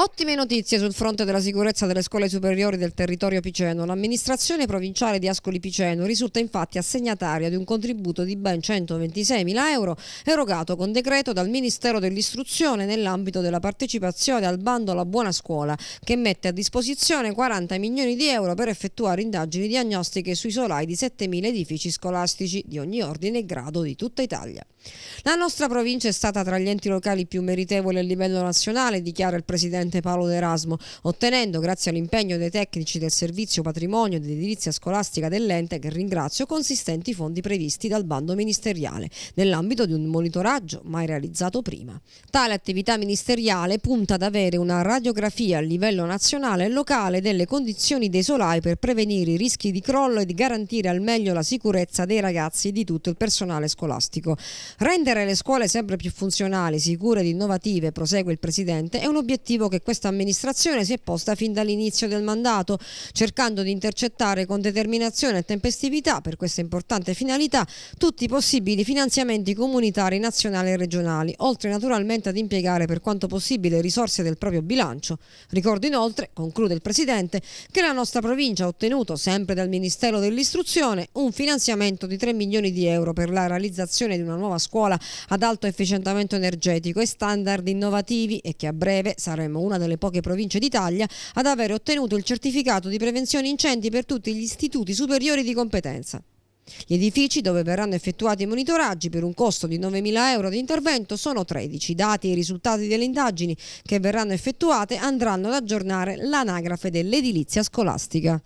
Ottime notizie sul fronte della sicurezza delle scuole superiori del territorio piceno. L'amministrazione provinciale di Ascoli Piceno risulta infatti assegnataria di un contributo di ben 126.000 euro erogato con decreto dal Ministero dell'Istruzione nell'ambito della partecipazione al bando La Buona Scuola che mette a disposizione 40 milioni di euro per effettuare indagini diagnostiche sui solai di 7.000 edifici scolastici di ogni ordine e grado di tutta Italia. La nostra provincia è stata tra gli enti locali più meritevoli a livello nazionale, dichiara il Presidente docente Paolo D'Erasmo, ottenendo grazie all'impegno dei tecnici del servizio patrimonio ed edilizia scolastica dell'ente, che ringrazio, consistenti fondi previsti dal bando ministeriale, nell'ambito di un monitoraggio mai realizzato prima. Tale attività ministeriale punta ad avere una radiografia a livello nazionale e locale delle condizioni dei solai per prevenire i rischi di crollo e di garantire al meglio la sicurezza dei ragazzi e di tutto il personale scolastico. Rendere le scuole sempre più funzionali, sicure ed innovative, prosegue il Presidente, è un obiettivo che che questa amministrazione si è posta fin dall'inizio del mandato, cercando di intercettare con determinazione e tempestività per questa importante finalità tutti i possibili finanziamenti comunitari nazionali e regionali, oltre naturalmente ad impiegare per quanto possibile risorse del proprio bilancio. Ricordo inoltre, conclude il Presidente, che la nostra provincia ha ottenuto, sempre dal Ministero dell'Istruzione, un finanziamento di 3 milioni di euro per la realizzazione di una nuova scuola ad alto efficientamento energetico e standard innovativi e che a breve saremo uno una delle poche province d'Italia ad aver ottenuto il certificato di prevenzione incendi per tutti gli istituti superiori di competenza. Gli edifici dove verranno effettuati i monitoraggi per un costo di 9.000 euro di intervento sono 13. Dati e i risultati delle indagini che verranno effettuate andranno ad aggiornare l'anagrafe dell'edilizia scolastica.